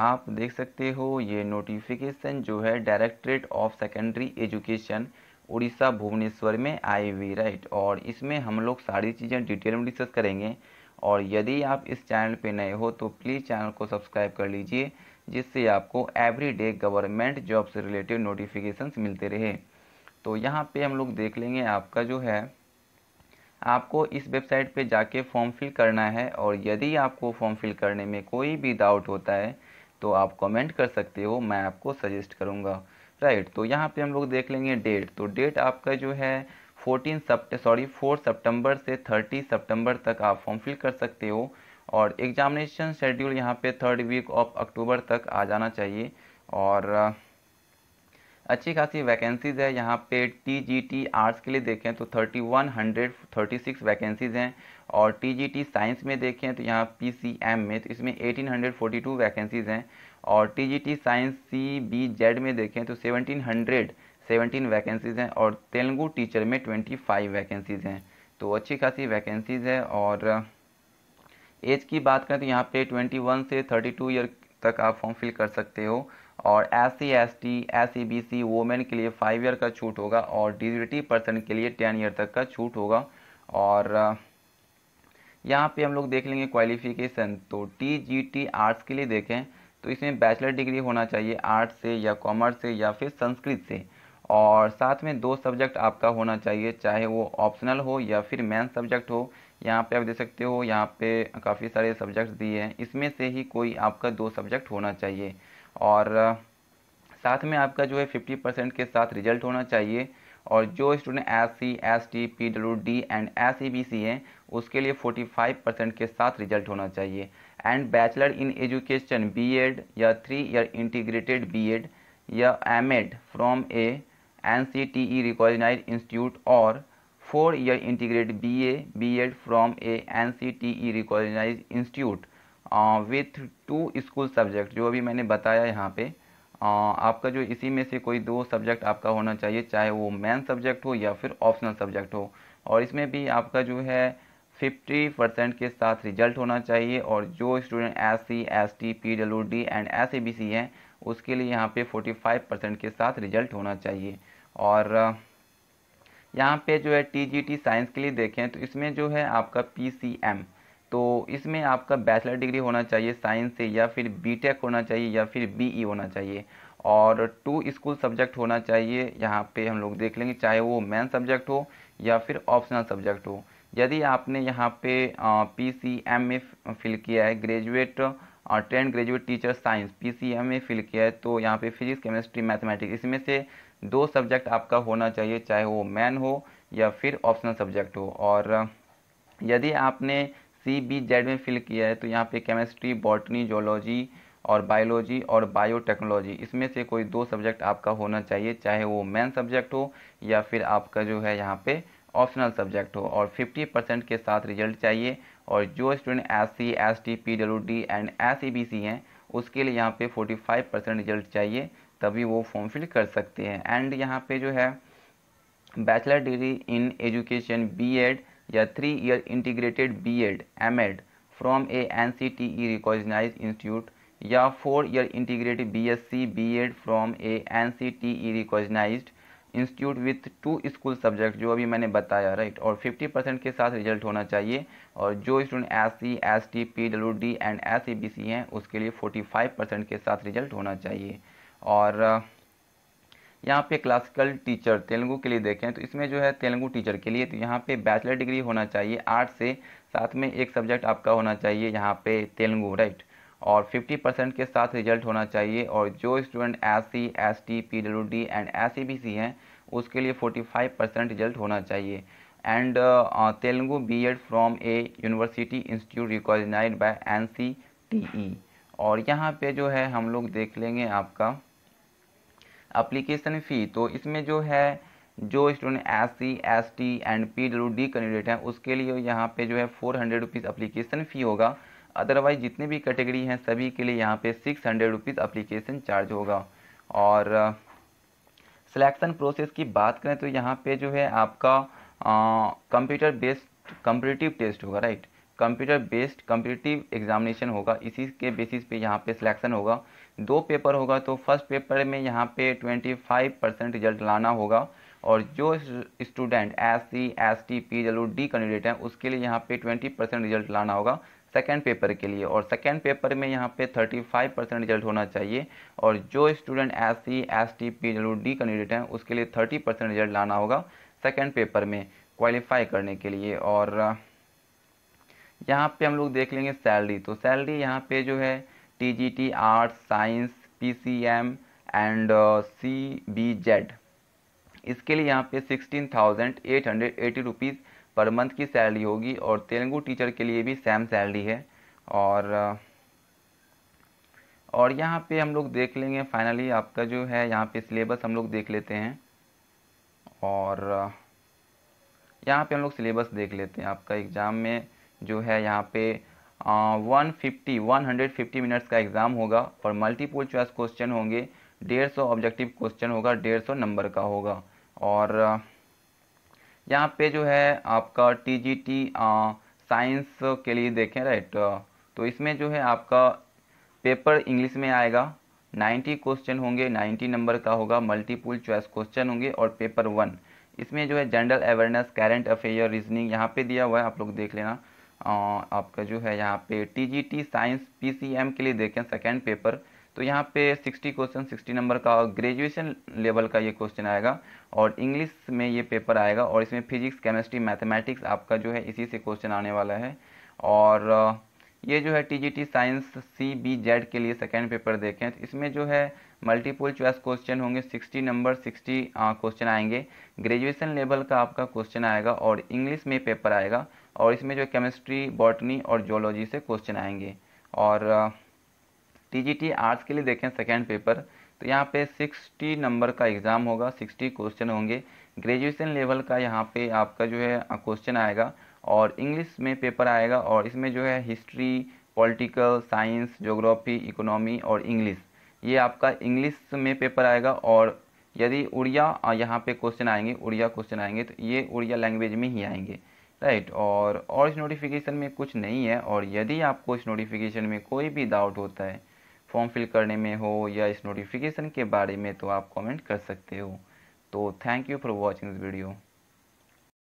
आप देख सकते हो ये नोटिफिकेशन जो है directorate of secondary education Orissa Bhubaneswar में आई हुई राइट और इसमें हम लोग सारी चीज़ें डिटेल में डिस्कस करेंगे और यदि आप इस चैनल पे नए हो तो प्लीज़ चैनल को सब्सक्राइब कर लीजिए जिससे आपको एवरीडे गवर्नमेंट जॉब से रिलेटेड नोटिफिकेशंस मिलते रहे तो यहाँ पे हम लोग देख लेंगे आपका जो है आपको इस वेबसाइट पे जाके फॉर्म फिल करना है और यदि आपको फॉर्म फिल करने में कोई भी डाउट होता है तो आप कमेंट कर सकते हो मैं आपको सजेस्ट करूँगा राइट तो यहाँ पे हम लोग देख लेंगे डेट तो डेट आपका जो है फोर्टीन सप्ट सॉरी फोर सितंबर से थर्टी सितंबर तक आप फॉर्म फिल कर सकते हो और एग्जामिनेशन शेड्यूल यहाँ पे थर्ड वीक ऑफ अक्टूबर तक आ जाना चाहिए और अच्छी खासी वैकेंसीज़ है यहाँ पे टी जी टी आर्ट्स के लिए देखें तो thirty one hundred thirty six vacancies हैं और टी जी टी साइंस में देखें तो यहाँ पी सी एम में तो इसमें eighteen hundred forty two vacancies हैं और T G T science C B Z में देखें तो सेवनटीन हंड्रेड सेवनटीन वैकेंसीज़ हैं और तेलुगू टीचर में ट्वेंटी फाइव वैकेंसीज़ हैं तो अच्छी खासी वैकेंसीज़ है और एज की बात करें तो यहाँ पे वन से थर्टी टू ईयर तक आप फॉर्म फिल कर सकते हो और S C S T S C B C women के लिए फाइव ईयर का छूट होगा और डिजिटी पर्सन के लिए टेन ईयर तक का छूट होगा और यहाँ पे हम लोग देख लेंगे क्वालिफिकेशन तो टी जी टी आर्ट्स के लिए देखें तो इसमें बैचलर डिग्री होना चाहिए आर्ट्स से या कॉमर्स से या फिर संस्कृत से और साथ में दो सब्जेक्ट आपका होना चाहिए चाहे वो ऑप्शनल हो या फिर मेन सब्जेक्ट हो यहाँ पे आप देख सकते हो यहाँ पे काफ़ी सारे सब्जेक्ट्स दिए हैं इसमें से ही कोई आपका दो सब्जेक्ट होना चाहिए और साथ में आपका जो है फिफ्टी परसेंट के साथ रिजल्ट होना चाहिए और जो student S C S T P W D and S E B C हैं उसके लिए फोर्टी फाइव परसेंट के साथ रिजल्ट होना चाहिए and bachelor in education B Ed या three year integrated B Ed या M Ed from a N C T E recognize institute और four year integrate B A B Ed from a N C T E recognize institute with two school subject जो अभी मैंने बताया यहाँ पे आपका जो इसी में से कोई दो सब्जेक्ट आपका होना चाहिए चाहे वो मेन सब्जेक्ट हो या फिर ऑप्शनल सब्जेक्ट हो और इसमें भी आपका जो है 50 परसेंट के साथ रिजल्ट होना चाहिए और जो student S C S T P W D and S A B C है उसके लिए यहाँ पे 45 परसेंट के साथ रिजल्ट होना चाहिए और यहाँ पे जो है टी जी टी साइंस के लिए देखें तो इसमें जो है आपका पी सी एम तो इसमें आपका बैचलर डिग्री होना चाहिए साइंस से या फिर बीटेक होना चाहिए या फिर बीई e होना चाहिए और टू स्कूल सब्जेक्ट होना चाहिए यहाँ पे हम लोग देख लेंगे चाहे वो मेन सब्जेक्ट हो या फिर ऑप्शनल सब्जेक्ट हो यदि आपने यहाँ पे पी सी एम ए फिल किया है ग्रेजुएट और ten graduate teacher science P C M ए फिल किया है तो यहाँ पे फिजिक्स केमिस्ट्री मैथमेटिक्स इसमें से दो सब्जेक्ट आपका होना चाहिए चाहे वो मैन हो या फिर ऑप्शनल सब्जेक्ट हो और यदि आपने सी बी जेड में फिल किया है तो यहाँ पे केमिस्ट्री बॉटनी जोलॉजी और बायोलॉजी और बायोटेक्नोलॉजी इसमें से कोई दो सब्जेक्ट आपका होना चाहिए चाहे वो मेन सब्जेक्ट हो या फिर आपका जो है यहाँ पे ऑप्शनल सब्जेक्ट हो और 50 परसेंट के साथ रिजल्ट चाहिए और जो student S C S T P W D and S E B C हैं उसके लिए यहाँ पे 45 परसेंट रिजल्ट चाहिए तभी वो फॉर्म फिल कर सकते हैं एंड यहाँ पे जो है bachelor degree in education B Ed या three year integrated B Ed M Ed from a N C T E recognize institute या four year integrated B S C B Ed from a N C T E recognize institute with two school subject जो अभी मैंने बताया right और fifty percent के साथ result होना चाहिए और जो student S C S T P W D and S C B C हैं उसके लिए फोर्टी फाइव परसेंट के साथ रिजल्ट होना चाहिए और यहाँ पे क्लासिकल टीचर तेलुगु के लिए देखें तो इसमें जो है तेलुगु टीचर के लिए तो यहाँ पे बैचलर डिग्री होना चाहिए आर्ट से साथ में एक सब्जेक्ट आपका होना चाहिए यहाँ पे तेलुगु राइट और 50 परसेंट के साथ रिजल्ट होना चाहिए और जो student S C S T P W D and S C B C हैं उसके लिए 45 परसेंट रिजल्ट होना चाहिए and uh, Telugu B Ed from a university institute recognize by N C T E और यहाँ पे जो है हम लोग देख लेंगे आपका अप्लीकेशन फ़ी तो इसमें जो है जो student S C S T and P W D candidate हैं उसके लिए यहाँ पे जो है four hundred rupees application fee होगा अदरवाइज जितने भी कैटेगरी हैं सभी के लिए यहाँ पे six hundred rupees application charge होगा और सिलेक्शन प्रोसेस की बात करें तो यहाँ पे जो है आपका कंप्यूटर बेस्ड कंपिटेटिव टेस्ट होगा right computer based competitive examination होगा इसी के बेसिस पे यहाँ पे सिलेक्शन होगा दो पेपर होगा तो फर्स्ट पेपर में यहाँ पे 25 परसेंट रिजल्ट लाना होगा और जो student S C S T P W D candidate हैं उसके लिए यहाँ पे 20 परसेंट रिजल्ट लाना होगा सेकेंड पेपर के लिए और सेकेंड पेपर में यहाँ पे 35 परसेंट रिजल्ट होना चाहिए और जो student S C S T P W D candidate हैं उसके लिए थर्टी परसेंट रिजल्ट लाना होगा सेकेंड पेपर में क्वालिफाई करने के लिए और यहाँ पे हम लोग देख लेंगे सैलरी तो सैलरी यहाँ पे जो है T G T arts science P C M and C B Z इसके लिए यहाँ पे sixteen thousand eight hundred eighty rupees per month की सैलरी होगी और तेलुगु टीचर के लिए भी सेम सैलरी है और uh, और यहाँ पे हम लोग देख लेंगे फाइनली आपका जो है यहाँ पे सिलेबस हम लोग देख लेते हैं और uh, यहाँ पे हम लोग सिलेबस देख लेते हैं आपका एग्ज़ाम में जो है यहाँ पे one fifty one hundred fifty minutes का एग्ज़ाम होगा और मल्टीपल चॉइस क्वेश्चन होंगे डेढ़ सौ ऑब्जेक्टिव क्वेश्चन होगा डेढ़ सौ नंबर का होगा और यहाँ पे जो है आपका टी जी टी साइंस के लिए देखें राइट तो इसमें जो है आपका पेपर इंग्लिश में आएगा 90 क्वेश्चन होंगे 90 नंबर का होगा मल्टीपल चॉइस क्वेश्चन होंगे और पेपर वन इसमें जो है general awareness current affair reasoning यहाँ पे दिया हुआ है आप लोग देख लेना आपका जो है यहाँ पे T G T science M के लिए देखें सेकेंड पेपर तो यहाँ पे 60 क्वेश्चन 60 नंबर का और ग्रेजुएशन लेवल का ये क्वेश्चन आएगा और इंग्लिश में ये पेपर आएगा और इसमें फिजिक्स केमिस्ट्री मैथमेटिक्स आपका जो है इसी से क्वेश्चन आने वाला है और ये जो है T science C B Z के लिए सेकेंड पेपर देखें तो इसमें जो है मल्टीपल चॉइस क्वेश्चन होंगे 60 नंबर 60 क्वेश्चन आएंगे ग्रेजुएशन लेवल का आपका क्वेश्चन आएगा और इंग्लिश में पेपर आएगा और इसमें जो केमिस्ट्री बॉटनी और जोलॉजी से क्वेश्चन आएंगे और टी जी टी आर्ट्स के लिए देखें सेकेंड पेपर तो यहाँ पे 60 नंबर का एग्ज़ाम होगा 60 क्वेश्चन होंगे ग्रेजुएशन लेवल का यहाँ पे आपका जो है क्वेश्चन आएगा और इंग्लिश में पेपर आएगा और इसमें जो है history political science geography economy और इंग्लिश ये आपका इंग्लिश में पेपर आएगा और यदि उड़िया यहाँ पे क्वेश्चन आएंगे उड़िया क्वेश्चन आएंगे तो ये उड़िया लैंग्वेज में ही आएंगे राइट और और इस नोटिफिकेशन में कुछ नहीं है और यदि आपको इस नोटिफिकेशन में कोई भी डाउट होता है फॉर्म फिल करने में हो या इस नोटिफिकेशन के बारे में तो आप कमेंट कर सकते हो तो thank you for watching this video